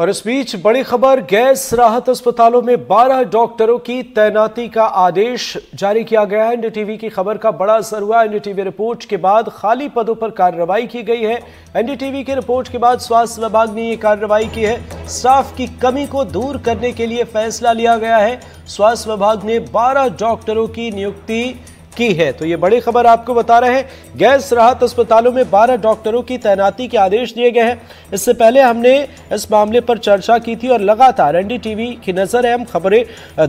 और इस बीच बड़ी खबर गैस राहत अस्पतालों में 12 डॉक्टरों की तैनाती का आदेश जारी किया गया है एनडीटीवी की खबर का बड़ा असर हुआ एनडीटीवी रिपोर्ट के बाद खाली पदों पर कार्रवाई की गई है एनडीटीवी की रिपोर्ट के बाद स्वास्थ्य विभाग ने ये कार्रवाई की है स्टाफ की कमी को दूर करने के लिए फैसला लिया गया है स्वास्थ्य विभाग ने बारह डॉक्टरों की नियुक्ति की है तो ये बड़ी खबर आपको बता रहे हैं गैस राहत अस्पतालों में 12 डॉक्टरों की तैनाती के आदेश दिए गए हैं इससे पहले हमने इस मामले पर चर्चा की थी और लगातार एनडीटीवी की नज़र है हम खबरें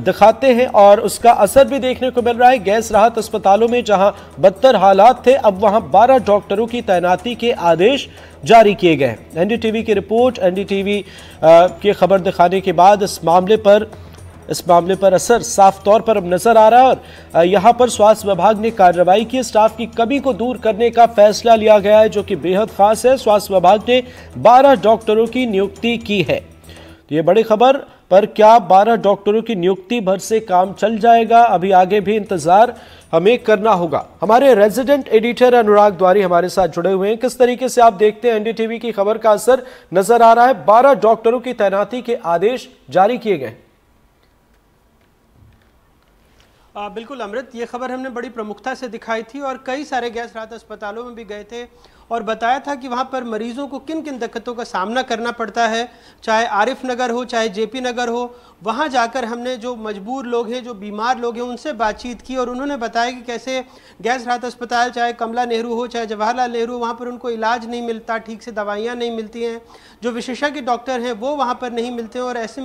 दिखाते हैं और उसका असर भी देखने को मिल रहा है गैस राहत अस्पतालों में जहाँ बदतर हालात थे अब वहाँ बारह डॉक्टरों की तैनाती के आदेश जारी किए गए एनडीटीवी की रिपोर्ट एनडीटीवी की खबर दिखाने के बाद इस मामले पर इस मामले पर असर साफ तौर पर अब नजर आ रहा है और यहाँ पर स्वास्थ्य विभाग ने कार्रवाई की स्टाफ की कमी को दूर करने का फैसला लिया गया है जो कि बेहद खास है स्वास्थ्य विभाग ने बारह डॉक्टरों की नियुक्ति की है तो ये बड़ी खबर पर क्या बारह डॉक्टरों की नियुक्ति भर से काम चल जाएगा अभी आगे भी इंतजार हमें करना होगा हमारे रेजिडेंट एडिटर अनुराग द्वारी हमारे साथ जुड़े हुए हैं किस तरीके से आप देखते हैं एनडीटीवी की खबर का असर नजर आ रहा है बारह डॉक्टरों की तैनाती के आदेश जारी किए गए हैं बिल्कुल अमृत ये खबर हमने बड़ी प्रमुखता से दिखाई थी और कई सारे गैस राहत अस्पतालों में भी गए थे और बताया था कि वहाँ पर मरीजों को किन किन दिक्कतों का सामना करना पड़ता है चाहे आरिफ नगर हो चाहे जेपी नगर हो वहाँ जाकर हमने जो मजबूर लोग हैं जो बीमार लोग हैं उनसे बातचीत की और उन्होंने बताया कि कैसे गैस राहत अस्पताल चाहे कमला नेहरू हो चाहे जवाहरलाल नेहरू वहाँ पर उनको इलाज नहीं मिलता ठीक से दवाइयाँ नहीं मिलती हैं जो विशेषज्ञ डॉक्टर हैं वो वहाँ पर नहीं मिलते और ऐसे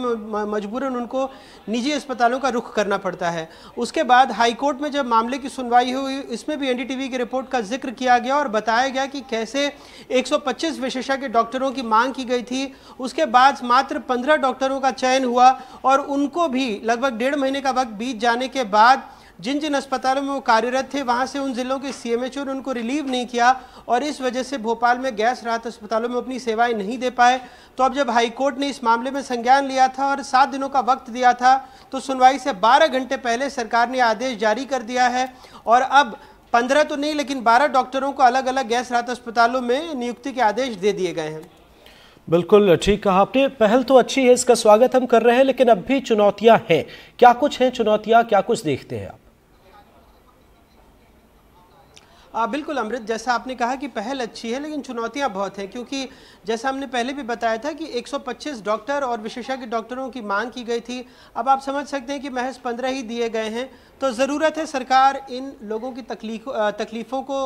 मजबूरन उनको निजी अस्पतालों का रुख करना पड़ता है उस उसके बाद हाईकोर्ट में जब मामले की सुनवाई हुई इसमें भी एनडीटीवी की रिपोर्ट का जिक्र किया गया और बताया गया कि कैसे 125 विशेषज्ञ डॉक्टरों की मांग की गई थी उसके बाद मात्र 15 डॉक्टरों का चयन हुआ और उनको भी लगभग डेढ़ महीने का वक्त बीत जाने के बाद जिन जिन अस्पतालों में वो कार्यरत थे वहाँ से उन ज़िलों के सी ने उनको रिलीव नहीं किया और इस वजह से भोपाल में गैस राहत अस्पतालों में अपनी सेवाएं नहीं दे पाए तो अब जब हाईकोर्ट ने इस मामले में संज्ञान लिया था और सात दिनों का वक्त दिया था तो सुनवाई से बारह घंटे पहले सरकार ने आदेश जारी कर दिया है और अब पंद्रह तो नहीं लेकिन बारह डॉक्टरों को अलग अलग गैस राहत अस्पतालों में नियुक्ति के आदेश दे दिए गए हैं बिल्कुल ठीक कहा आपने पहल तो अच्छी है इसका स्वागत हम कर रहे हैं लेकिन अब भी चुनौतियां हैं क्या कुछ हैं चुनौतियां क्या कुछ देखते हैं आप आ, बिल्कुल अमृत जैसा आपने कहा कि पहल अच्छी है लेकिन चुनौतियां बहुत हैं क्योंकि जैसा हमने पहले भी बताया था कि 125 डॉक्टर और विशेषज्ञ डॉक्टरों की मांग की गई थी अब आप समझ सकते हैं कि महज 15 ही दिए गए हैं तो ज़रूरत है सरकार इन लोगों की तकलीफ तकलीफ़ों को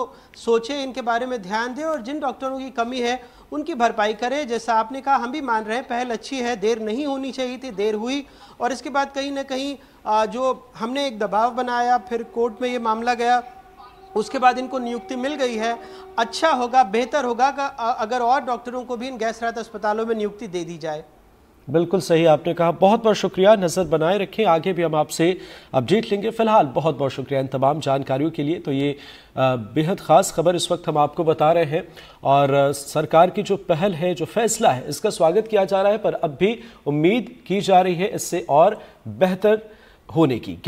सोचे इनके बारे में ध्यान दें और जिन डॉक्टरों की कमी है उनकी भरपाई करें जैसा आपने कहा हम भी मान रहे हैं पहल अच्छी है देर नहीं होनी चाहिए थी देर हुई और इसके बाद कहीं ना कहीं जो हमने एक दबाव बनाया फिर कोर्ट में ये मामला गया उसके बाद इनको नियुक्ति मिल गई है अच्छा होगा बेहतर होगा अगर और डॉक्टरों को भी इन गैस राहत अस्पतालों में नियुक्ति दे दी जाए बिल्कुल सही आपने कहा बहुत बहुत शुक्रिया नज़र बनाए रखें आगे भी हम आपसे अपडेट लेंगे फिलहाल बहुत बहुत शुक्रिया इन तमाम जानकारियों के लिए तो ये बेहद ख़ास खबर इस वक्त हम आपको बता रहे हैं और सरकार की जो पहल है जो फैसला है इसका स्वागत किया जा रहा है पर अब भी उम्मीद की जा रही है इससे और बेहतर होने की